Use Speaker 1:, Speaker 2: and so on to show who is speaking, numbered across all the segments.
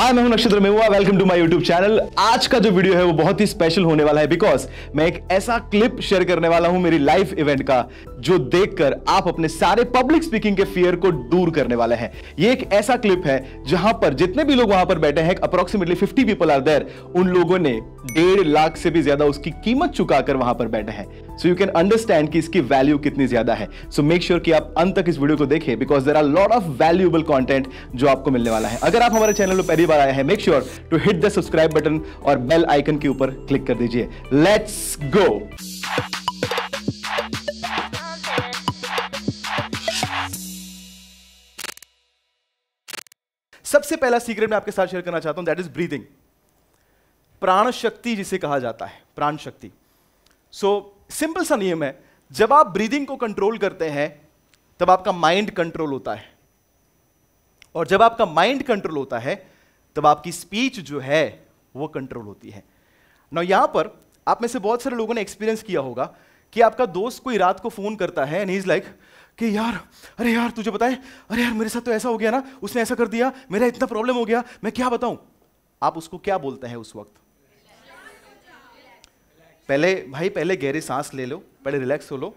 Speaker 1: हाय मैं हूं Nakshatra Mehua welcome to my YouTube channel आज का जो वीडियो है वो बहुत ही स्पेशल होने वाला है बिकॉज मैं एक ऐसा क्लिप शेयर करने वाला हूं मेरी लाइफ इवेंट का जो देखकर आप अपने सारे पब्लिक स्पीकिंग के फियर को दूर करने वाले हैं ये एक ऐसा क्लिप है जहां पर जितने भी लोग वहां पर बैठे हैं approximately fifty people are there उन लोगों ने डेढ़ लाख से भी ज्यादा उसकी कीमत चुकाकर वहां पर बैठे हैं सो यू कैन अंडरस्टैंड कि इसकी वैल्यू कितनी ज्यादा है सो मेक श्योर कि आप अंत तक इस वीडियो को देखें because there are lot of valuable content जो आपको मिलने वाला है अगर आप हमारे चैनल पर पहली बार आया है make sure to hit the subscribe button और बेल आइकन के ऊपर क्लिक कर दीजिए लेट्स गो सबसे पहला सीक्रेट मैं आपके साथ शेयर करना चाहता हूं दैट इज ब्रीदिंग प्राण शक्ति जिसे कहा जाता है प्राण शक्ति सो सिंपल सा नियम है जब आप ब्रीदिंग को कंट्रोल करते हैं तब आपका माइंड कंट्रोल होता है और जब आपका माइंड कंट्रोल होता है तब आपकी स्पीच जो है वो कंट्रोल होती है ना यहां पर आप में से बहुत सारे लोगों ने एक्सपीरियंस किया होगा कि आपका दोस्त कोई रात को फ़ोन करता है एंड इज़ लाइक कि यार अरे यार तुझे बताए अरे यार मेरे साथ तो ऐसा हो गया ना उसने ऐसा कर दिया मेरा इतना प्रॉब्लम हो गया मैं क्या बताऊं आप उसको क्या बोलते हैं उस वक्त पहले भाई पहले गहरी सांस ले लो पहले रिलैक्स हो लो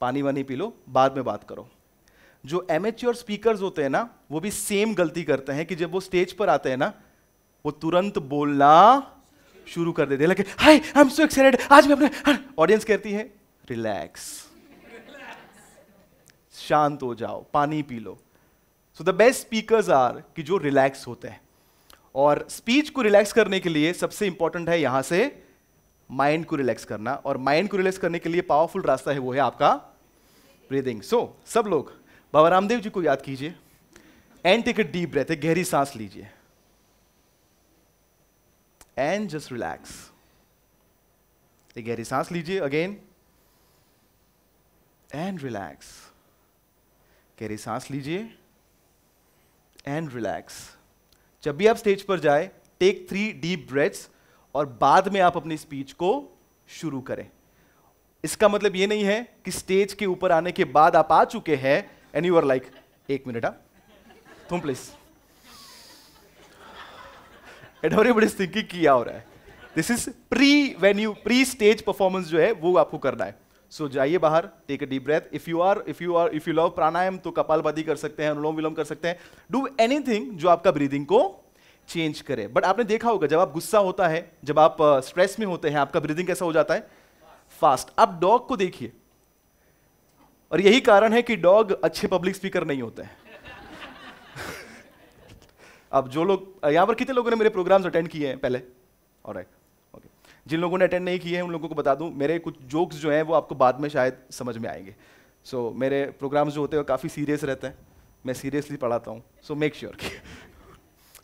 Speaker 1: पानी वानी पी लो बाद में बात करो जो एमेच्योर स्पीकर्स होते हैं ना वो भी सेम गलती करते हैं कि जब वो स्टेज पर आते हैं ना वो तुरंत बोलना शुरू कर देते हैं हाय आई एम सो एक्साइटेड आज मैं अपने ऑडियंस हाँ, कहती है रिलैक्स शांत हो जाओ पानी पी लो so the best speakers are कि जो रिलैक्स होते हैं और स्पीच को रिलैक्स करने के लिए सबसे इंपॉर्टेंट है यहां से माइंड को रिलैक्स करना और माइंड को रिलैक्स करने के लिए पावरफुल रास्ता है वो है आपका ब्रीदिंग सो so, सब लोग बाबा रामदेव जी को याद कीजिए and take a deep breath एक गहरी सांस लीजिए एंड जस्ट रिलैक्स एक गहरी सांस लीजिए अगेन एंड रिलैक्स गहरी सांस लीजिए एंड रिलैक्स जब भी आप स्टेज पर जाए टेक थ्री डीप ब्रेथ्स और बाद में आप अपनी स्पीच को शुरू करें इसका मतलब यह नहीं है कि स्टेज के ऊपर आने के बाद आप आ चुके हैं एंड यू आर लाइक एक मिनट आ हाँ, तुम please And everybody thinking thinking हो रहा है this is pre when you pre stage performance जो है वो आपको करना है सो so, जाइए बाहर take a deep breath if you are if you are if you love pranayama तो कपाल बदी कर सकते हैं अनुलोम विलोम कर सकते हैं डू एनीथिंग जो आपका ब्रीदिंग को चेंज करे बट आपने देखा होगा जब आप गुस्सा होता है जब आप स्ट्रेस uh, में होते हैं आपका ब्रीदिंग कैसा हो जाता है फास्ट आप डॉग को देखिए और यही कारण है कि डॉग अच्छे पब्लिक स्पीकर नहीं होते हैं अब जो लोग यहां पर कितने लोगों ने मेरे प्रोग्राम्स अटेंड किए हैं पहले और ओके जिन लोगों ने अटेंड नहीं किए हैं उन लोगों को बता दूं मेरे कुछ जोक्स जो हैं वो आपको बाद में शायद समझ में आएंगे सो so, मेरे प्रोग्राम्स जो होते हैं काफ़ी सीरियस रहते हैं मैं सीरियसली पढ़ाता हूँ सो मेक श्योर कि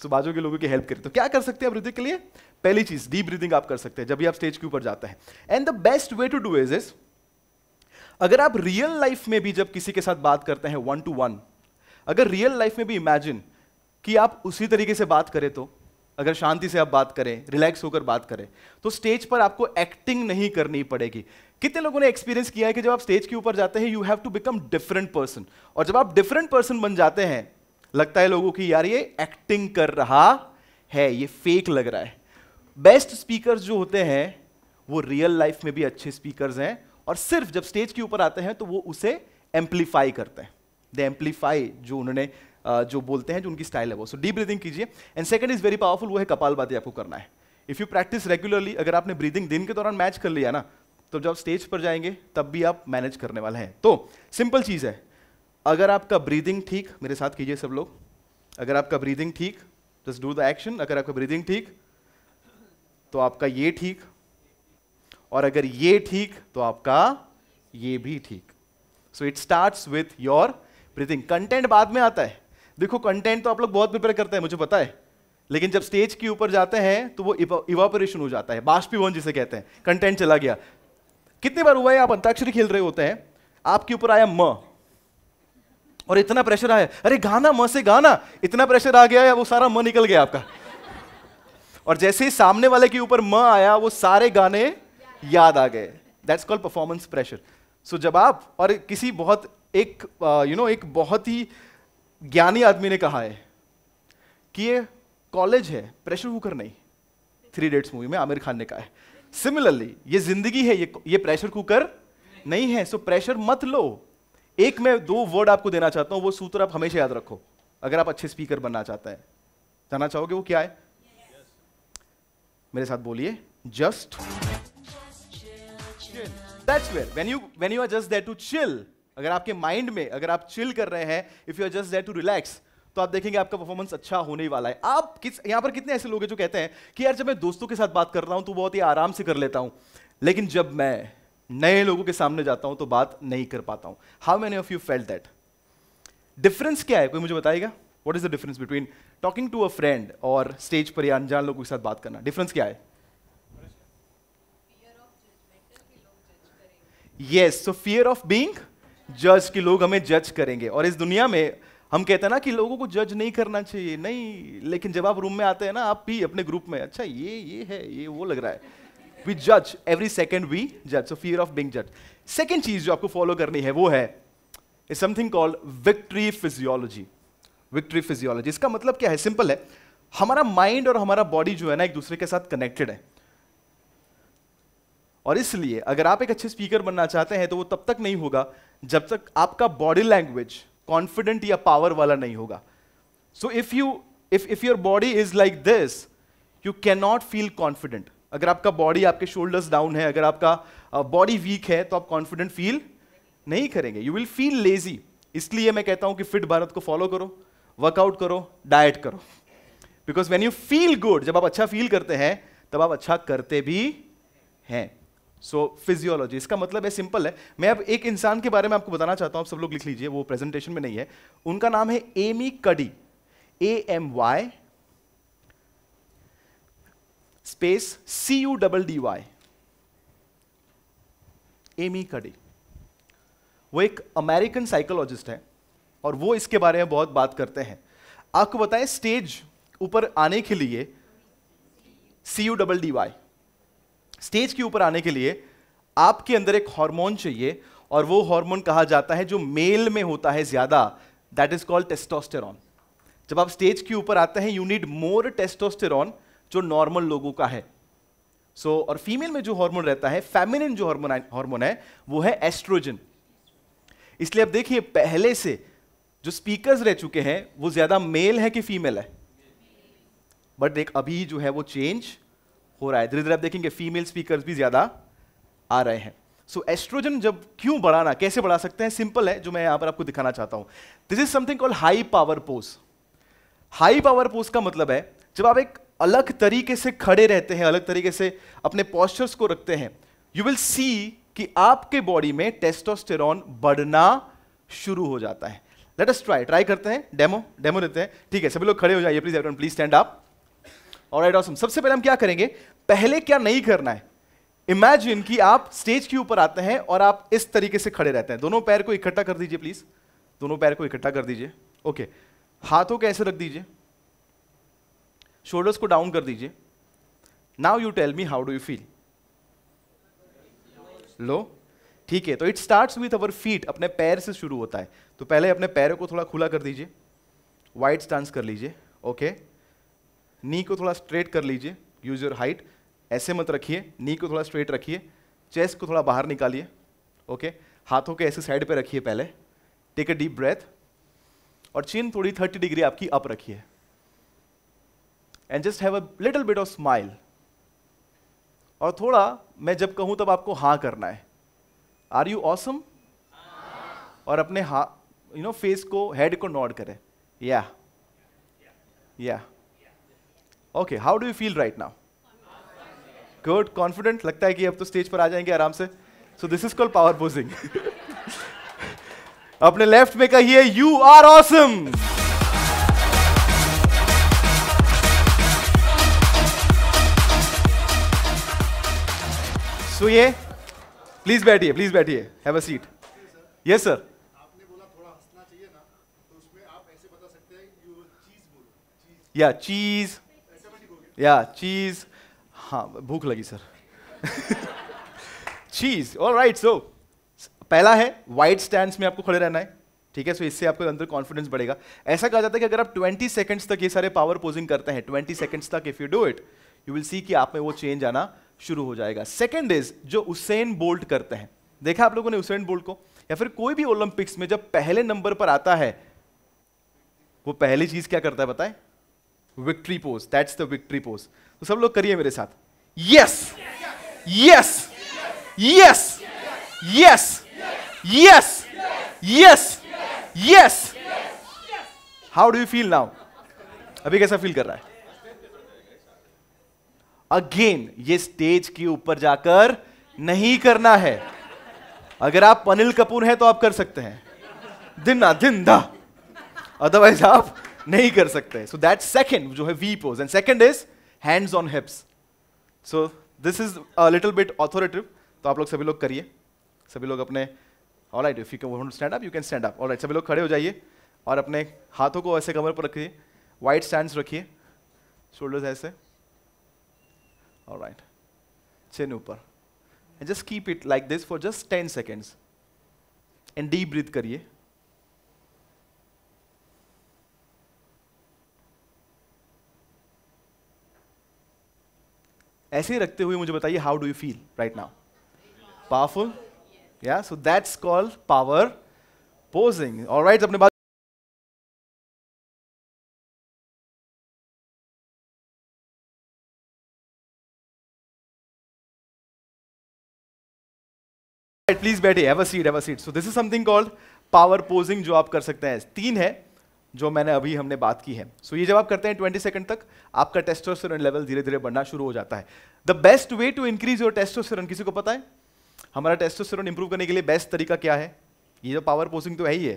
Speaker 1: सो बाजू के लोगों की हेल्प करें तो क्या कर सकते हैं ब्रीदिंग के लिए पहली चीज़ डीप ब्रीदिंग आप कर सकते हैं जब भी आप स्टेज के ऊपर जाते हैं and the best way to do is is अगर आप रियल लाइफ में भी जब किसी के साथ बात करते हैं वन टू वन अगर रियल लाइफ में भी इमेजिन कि आप उसी तरीके से बात करें तो अगर शांति से आप बात करें रिलैक्स होकर बात करें तो स्टेज पर आपको एक्टिंग नहीं करनी पड़ेगी कितने लोगों ने एक्सपीरियंस किया है कि जब आप स्टेज के ऊपर जाते हैं you have to become different person और जब आप डिफरेंट पर्सन बन जाते हैं लगता है लोगों की यार ये एक्टिंग कर रहा है ये फेक लग रहा है बेस्ट स्पीकर जो होते हैं वो रियल लाइफ में भी अच्छे स्पीकर हैं और सिर्फ जब स्टेज के ऊपर आते हैं तो वो उसे एम्पलीफाई करते हैं दे एम्पलीफाई जो उन्होंने जो बोलते हैं जो उनकी स्टाइल है वो सो डीप ब्रीदिंग कीजिए and second is very powerful वो है कपाल बाती आपको करना है इफ़ यू प्रैक्टिस रेगुलरली अगर आपने ब्रीदिंग दिन के दौरान मैच कर लिया ना तो जब स्टेज पर जाएंगे तब भी आप मैनेज करने वाले हैं तो सिंपल चीज़ है अगर आपका ब्रीदिंग ठीक मेरे साथ कीजिए सब लोग अगर आपका ब्रीदिंग ठीक जस्ट डू द एक्शन अगर आपका ब्रीदिंग ठीक तो आपका ये ठीक और अगर ये ठीक तो आपका ये भी ठीक so it start with your breathing content बाद में आता है देखो कंटेंट तो आप लोग बहुत प्रिपेयर करते हैं मुझे पता है लेकिन जब स्टेज के ऊपर जाते हैं तो वो इवापोरेशन हो जाता है बाष्पीभवन जिसे कहते हैं कंटेंट चला गया कितनी बार हुआ है आप अंताक्षरी खेल रहे होते हैं आपके ऊपर आया म और इतना प्रेशर आया अरे गाना म से गाना इतना प्रेशर आ गया है वो सारा म निकल गया आपका और जैसे ही सामने वाले के ऊपर म आया वो सारे गाने याद आ गए that's called performance pressure so जब आप और किसी बहुत एक you uh, know you know, एक बहुत ही ज्ञानी आदमी ने कहा है कि ये कॉलेज है प्रेशर कुकर नहीं थ्री डेट्स मूवी में आमिर खान ने कहा है सिमिलरली ये जिंदगी है ये ये प्रेशर कुकर नहीं है सो so प्रेशर मत लो एक मैं दो वर्ड आपको देना चाहता हूं वो सूत्र आप हमेशा याद रखो अगर आप अच्छे स्पीकर बनना चाहते हैं जाना चाहोगे वो क्या है yes. मेरे साथ बोलिए just that's where when you when you are just there to chill अगर आपके माइंड में अगर आप चिल कर रहे हैं if you are just there to relax तो आप देखेंगे आपका परफॉर्मेंस अच्छा होने ही वाला है आप किस यहां पर कितने ऐसे लोग हैं जो कहते हैं कि यार जब मैं दोस्तों के साथ बात कर रहा हूं तो बहुत ही आराम से कर लेता हूं लेकिन जब मैं नए लोगों के सामने जाता हूं तो बात नहीं कर पाता हूं how many of you felt that difference क्या है कोई मुझे बताएगा what is the difference between talking to a friend और स्टेज पर या अनजान लोगों के साथ बात करना डिफरेंस क्या है yes so fear of being जज कि लोग हमें जज करेंगे और इस दुनिया में हम कहते हैं ना कि लोगों को जज नहीं करना चाहिए नहीं लेकिन जब आप रूम में आते हैं ना आप भी अपने ग्रुप में अच्छा ये ये है ये वो लग रहा है वी जज एवरी सेकेंड वी जज सो फियर ऑफ बींग जज सेकेंड चीज जो आपको फॉलो करनी है वो है is something called victory physiology victory physiology इसका मतलब क्या है सिंपल है हमारा माइंड और हमारा बॉडी जो है ना एक दूसरे के साथ कनेक्टेड है और इसलिए अगर आप एक अच्छे स्पीकर बनना चाहते हैं तो वो तब तक नहीं होगा जब तक आपका बॉडी लैंग्वेज कॉन्फिडेंट या पावर वाला नहीं होगा so if you if if your body is like this you can not feel confident अगर आपका बॉडी आपके शोल्डर्स डाउन है अगर आपका बॉडी वीक है तो आप कॉन्फिडेंट फील नहीं करेंगे यू विल फील लेजी इसलिए मैं कहता हूं कि फिट भारत को फॉलो करो वर्कआउट करो डाइट करो because when you feel good जब आप अच्छा फील करते हैं तब आप अच्छा करते भी हैं सो फिजियोलॉजी इसका मतलब है सिंपल है मैं अब एक इंसान के बारे में आपको बताना चाहता हूं आप सब लोग लिख लीजिए वो प्रेजेंटेशन में नहीं है उनका नाम है Amy Cuddy A M Y space C U double D Y Amy Cuddy वो एक अमेरिकन साइकोलॉजिस्ट है और वो इसके बारे में बहुत बात करते हैं आपको बताएं स्टेज ऊपर आने के लिए C U double D Y stage के ऊपर आने के लिए आपके अंदर एक हार्मोन चाहिए और वो हार्मोन कहा जाता है जो मेल में होता है ज्यादा दैट इज कॉल्ड टेस्टोस्टेरॉन जब आप स्टेज के ऊपर आते हैं यू नीड मोर टेस्टोस्टेरॉन जो नॉर्मल लोगों का है सो so, और फीमेल में जो हार्मोन रहता है फेमिनिन जो हार्मोन हार्मोन है वो है एस्ट्रोजन इसलिए अब देखिए पहले से जो स्पीकर्स रह चुके हैं वो ज्यादा मेल है कि फीमेल है बट देख अभी जो है वो चेंज हो रहा है धीरे धीरे आप देखेंगे फीमेल स्पीकर भी ज़्यादा आ रहे हैं सो so, एस्ट्रोजन जब क्यों बढ़ाना कैसे बढ़ा सकते हैं सिंपल है जो मैं यहां पर आपको दिखाना चाहता हूं this is something call high power pose high power pose का मतलब है जब आप एक अलग तरीके से खड़े रहते हैं अलग तरीके से अपने पॉस्चर्स को रखते हैं यू विल सी कि आपके बॉडी में टेस्टोस्टेरॉन बढ़ना शुरू हो जाता है लेट अस ट्राई ट्राई करते हैं डेमो डेमो देते हैं ठीक है सभी लोग खड़े हो जाइए please everyone please stand up right awesome सबसे पहले हम क्या करेंगे पहले क्या नहीं करना है इमेजिन कि आप स्टेज के ऊपर आते हैं और आप इस तरीके से खड़े रहते हैं दोनों पैर को इकट्ठा कर दीजिए प्लीज दोनों पैर को इकट्ठा कर दीजिए ओके हाथों को ऐसे रख दीजिए शोल्डर्स को डाउन कर दीजिए now you tell me how do you feel low ठीक है तो it start with our feet अपने पैर से शुरू होता है तो पहले अपने पैरों को थोड़ा खुला कर दीजिए वाइड स्टांस कर लीजिए ओके okay. नी को थोड़ा स्ट्रेट कर लीजिए यूज योर हाइट ऐसे मत रखिए नी को थोड़ा स्ट्रेट रखिए चेस्ट को थोड़ा बाहर निकालिए ओके हाथों के ऐसे साइड पे रखिए पहले टेक ए डीप ब्रेथ और चिन थोड़ी थर्टी डिग्री आपकी अप रखिए and just have a little bit of smile और थोड़ा मैं जब कहूं तब आपको हाँ करना है आर यू ऑसम और अपने हा यू नो फेस को हेड को नॉड करें yeah yeah okay how do you feel right now good confident लगता है कि अब तो स्टेज पर आ जाएंगे आराम से so this is called power posing अपने लेफ्ट में कहिए यू आर ऑसम सो ये प्लीज बैठिए प्लीज बैठिए have a seat yes sir या चीज या चीज हाँ भूख लगी सर चीज ऑल राइट सो पहला है वाइड स्टैंड में आपको खड़े रहना है ठीक है सो so इससे आपके अंदर कॉन्फिडेंस बढ़ेगा ऐसा कहा जाता है कि अगर आप 20 सेकंड्स तक ये सारे पावर पोजिंग करते हैं 20 सेकंड्स तक if you do it you will see कि आप में वो चेंज आना शुरू हो जाएगा सेकेंड इज जो उसेन बोल्ट करते हैं देखा आप लोगों ने उसेन बोल्ट को या फिर कोई भी ओलंपिक्स में जब पहले नंबर पर आता है वो पहली चीज क्या करता है बताए victory pose that's the victory pose तो सब लोग करिए मेरे साथ yes yes yes yes yes yes yes how do you feel now अभी कैसा फील कर रहा है अगेन ये स्टेज के ऊपर जाकर नहीं करना है अगर आप अनिल कपूर हैं तो आप कर सकते हैं दिन ना दिन दा अदरवाइज आप नहीं कर सकते सो दैट सेकेंड जो है V pose and second is hands on hips so this is a little bit authoritative तो आप लोग सभी लोग करिए सभी लोग अपने all right if you can stand up you can stand up all right सभी लोग खड़े हो जाइए और अपने हाथों को ऐसे कमर पर रखिए वाइड स्टैंड रखिए शोल्डर्स ऐसे ऑल राइट चिन ऊपर and just keep it like this for just ten seconds and deep breath करिए ऐसे ही रखते हुए मुझे बताइए how do you feel right now powerful या so that's called power posing और राइट अपने बात प्लीज बैठे have a seat have a seat so this is something called power posing जो आप कर सकते हैं तीन है जो मैंने अभी हमने बात की है सो so, ये जब आप करते हैं ट्वेंटी सेकंड तक आपका टेस्टोस्टेरोन लेवल धीरे धीरे बढ़ना शुरू हो जाता है the best way to increase your testosterone किसी को पता है हमारा टेस्टोस्टेरोन इंप्रूव करने के लिए बेस्ट तरीका क्या है ये जो पावर पोसिंग तो है ही है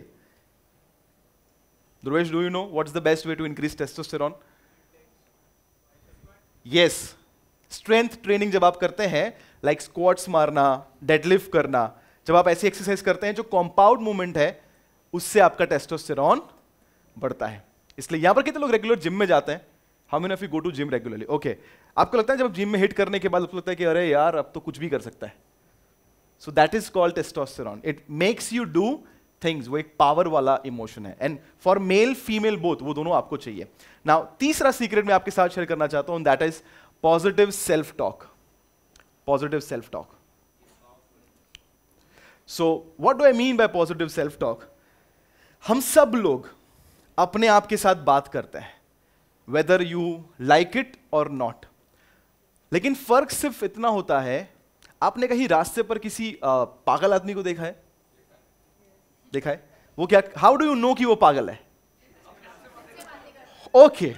Speaker 1: Dhruvesh do you know what is the best way to increase testosterone yes strength training जब आप करते हैं लाइक स्क्वाट्स मारना डेडलिफ्ट करना जब आप ऐसी एक्सरसाइज करते हैं जो कॉम्पाउंड मूवमेंट है उससे आपका टेस्टोस्टेरोन बढ़ता है इसलिए यहां पर कितने लोग रेगुलर जिम में जाते हैं how many of you go to gym regularly okay आपको लगता है जब जिम में हिट करने के बाद आपको लगता है कि अरे यार अब तो कुछ भी कर सकता है so that is called testosterone it makes you do things वो एक पावर वाला इमोशन है and for male female both वो दोनों आपको चाहिए नाउ तीसरा सीक्रेट मैं आपके साथ शेयर करना चाहता हूं that is positive self talk positive self talk so what do I mean by positive self talk हम सब लोग अपने आप के साथ बात करता है whether you like it or not लेकिन फर्क सिर्फ इतना होता है आपने कहीं रास्ते पर किसी आ, पागल आदमी को देखा है देखा है वो क्या हाउ डू यू नो कि वो पागल है ओके okay.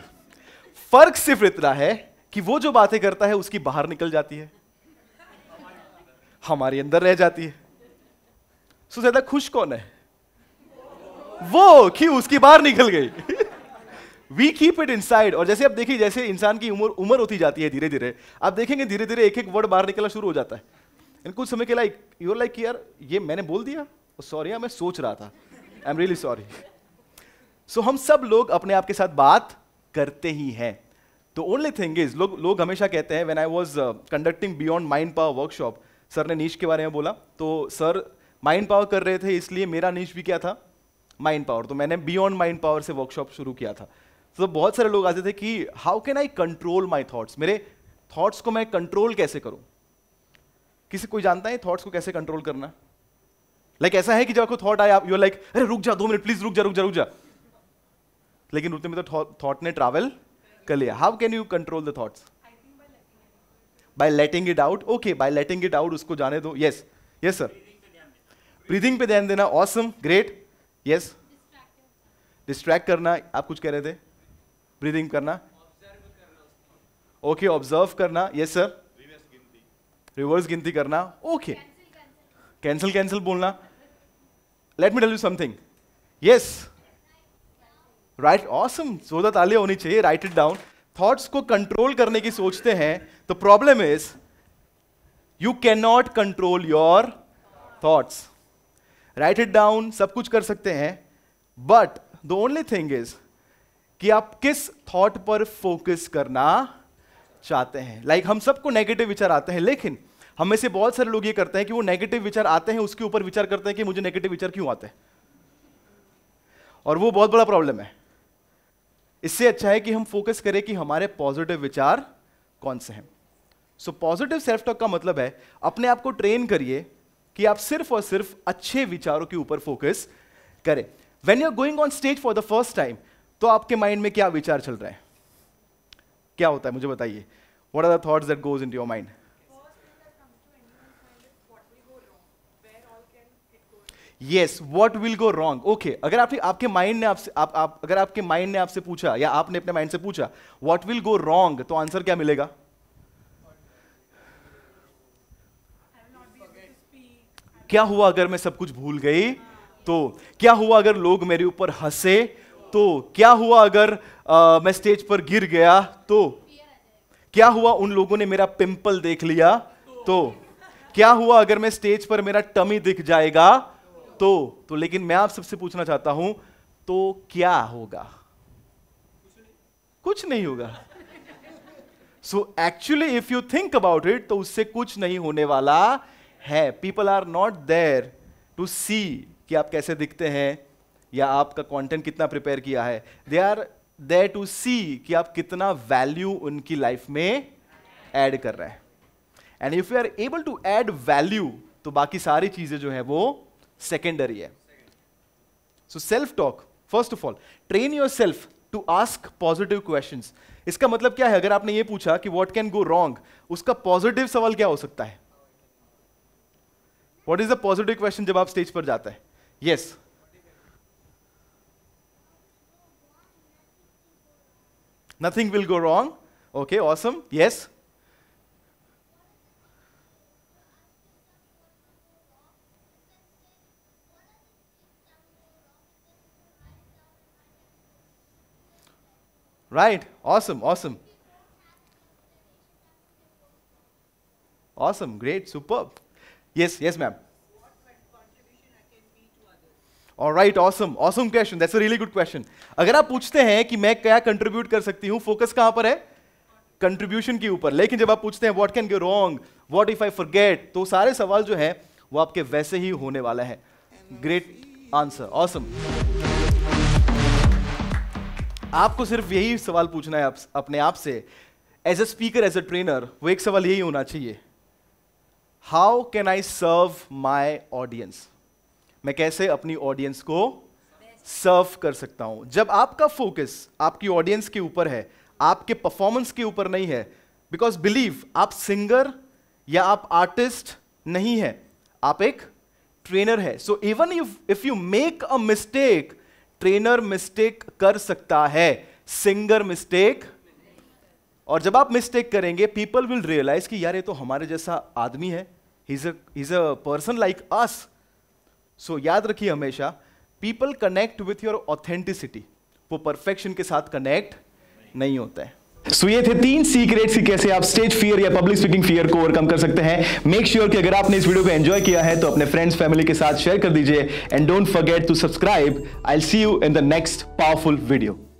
Speaker 1: फर्क सिर्फ इतना है कि वो जो बातें करता है उसकी बाहर निकल जाती है हमारे अंदर रह जाती है सो ज्यादा खुश कौन है वो कि उसकी बाहर निकल गई वी कीप इट साइड और जैसे आप देखिए जैसे इंसान की उम्र उम्र होती जाती है धीरे धीरे आप देखेंगे धीरे धीरे एक एक वर्ड बाहर निकलना शुरू हो जाता है इन कुछ समय के लाइक यूर लाइक यार ये मैंने बोल दिया सॉरी मैं सोच रहा था I am really sorry so हम सब लोग अपने आप के साथ बात करते ही हैं तो ओनली थिंग इज लोग लोग हमेशा कहते हैं when I was conducting beyond mind power workshop sir ने नीच के बारे में बोला तो सर माइंड पावर कर रहे थे इसलिए मेरा नीच भी क्या था माइंड पावर तो मैंने बियॉन्ड माइंड पावर से वर्कशॉप शुरू किया था तो बहुत सारे लोग आते थे कि how can I control my thoughts मेरे थॉट्स को मैं कंट्रोल कैसे करूं किसी कोई जानता है थॉट्स को कैसे कंट्रोल करना लाइक like, ऐसा है कि जब आपको थॉट आया यू लाइक अरे रुक जा दो मिनट प्लीज रुक जा रुक जा रुक जा लेकिन रुकते में तो थॉट ने ट्रैवल कर लिया how can you control the thoughts by letting it out okay by letting it out उसको जाने दो यस यस सर ब्रीदिंग पे ध्यान देना awesome awesome, great yes distract करना आप कुछ कह रहे थे ब्रीदिंग करना ओके ऑब्जर्व करना यस सर रिवर्स गिनती करना ओके कैंसिल कैंसिल बोलना let me tell you something yes right awesome सोदा ताली होनी चाहिए राइट इट डाउन थॉट्स को कंट्रोल करने की सोचते हैं तो problem is you can not control your thoughts write it down सब कुछ कर सकते हैं but the only thing is कि आप किस थॉट पर फोकस करना चाहते हैं लाइक like, हम सबको नेगेटिव विचार आते हैं लेकिन हम में से बहुत सारे लोग ये करते हैं कि वो नेगेटिव विचार आते हैं उसके ऊपर विचार करते हैं कि मुझे नेगेटिव विचार क्यों आते हैं और वो बहुत बड़ा प्रॉब्लम है इससे अच्छा है कि हम फोकस करें कि हमारे पॉजिटिव विचार कौन से हैं सो पॉजिटिव सेल्फ टॉक का मतलब है अपने आप को ट्रेन करिए कि आप सिर्फ और सिर्फ अच्छे विचारों के ऊपर फोकस करें when you are going on stage for the first time तो आपके माइंड में क्या विचार चल रहा है क्या होता है मुझे बताइए what are the thoughts that goes in your mind yes what will go wrong okay अगर आप, आपके माइंड ने आपसे आप, आप अगर आपके माइंड ने आपसे पूछा या आपने अपने माइंड से पूछा वॉट विल गो रॉन्ग तो आंसर क्या मिलेगा क्या हुआ अगर मैं सब कुछ भूल गई तो क्या हुआ अगर लोग मेरे ऊपर हंसे तो क्या हुआ अगर आ, मैं स्टेज पर गिर गया तो क्या हुआ उन लोगों ने मेरा पिंपल देख लिया तो क्या हुआ अगर मैं स्टेज पर मेरा टमी दिख जाएगा तो तो लेकिन मैं आप सबसे पूछना चाहता हूं तो क्या होगा कुछ नहीं होगा so actually if you think about it तो उससे कुछ नहीं होने वाला है people are not there to see कि आप कैसे दिखते हैं या आपका कंटेंट कितना प्रिपेयर किया है they are there to see कि आप कितना वैल्यू उनकी लाइफ में ऐड कर रहे हैं and if you are able to add value तो बाकी सारी चीजें जो है वो सेकेंडरी है so self talk first of all train yourself to ask positive question इसका मतलब क्या है अगर आपने ये पूछा कि वॉट कैन गो रॉन्ग उसका पॉजिटिव सवाल क्या हो सकता है what is the positive question जब आप स्टेज पर जाते हैं yes nothing will go wrong okay awesome yes right awesome awesome awesome great super yes yes ma'am All right awesome awesome question. That's a really good question अगर आप पूछते हैं कि मैं क्या कंट्रीब्यूट कर सकती हूं फोकस कहां पर है कंट्रीब्यूशन के ऊपर लेकिन जब आप पूछते हैं what can go wrong what if I forget तो सारे सवाल जो है वो आपके वैसे ही होने वाला है ग्रेट आंसर ऑसम आपको सिर्फ यही सवाल पूछना है आप, अपने आप से as a speaker as a trainer वो एक सवाल यही होना चाहिए how can I serve my audience मैं कैसे अपनी ऑडियंस को सर्व कर सकता हूं जब आपका फोकस आपकी ऑडियंस के ऊपर है आपके परफॉर्मेंस के ऊपर नहीं है बिकॉज बिलीव आप सिंगर या आप आर्टिस्ट नहीं है आप एक ट्रेनर है so even if you make a mistake trainer mistake कर सकता है सिंगर मिस्टेक और जब आप मिस्टेक करेंगे पीपल विल रियलाइज कि यार ये तो हमारे जैसा आदमी है is a person like us so so, याद रखिए हमेशा people connect with your authenticity वो परफेक्शन के साथ कनेक्ट नहीं होता है सो so, ये थे तीन सीक्रेट्स कि कैसे आप स्टेज फियर या पब्लिक स्पीकिंग फियर को ओवरकम कर सकते हैं मेक श्योर sure कि अगर आपने इस वीडियो को एंजॉय किया है तो अपने फ्रेंड्स फैमिली के साथ शेयर कर दीजिए and don't forget to subscribe I see you in the next powerful video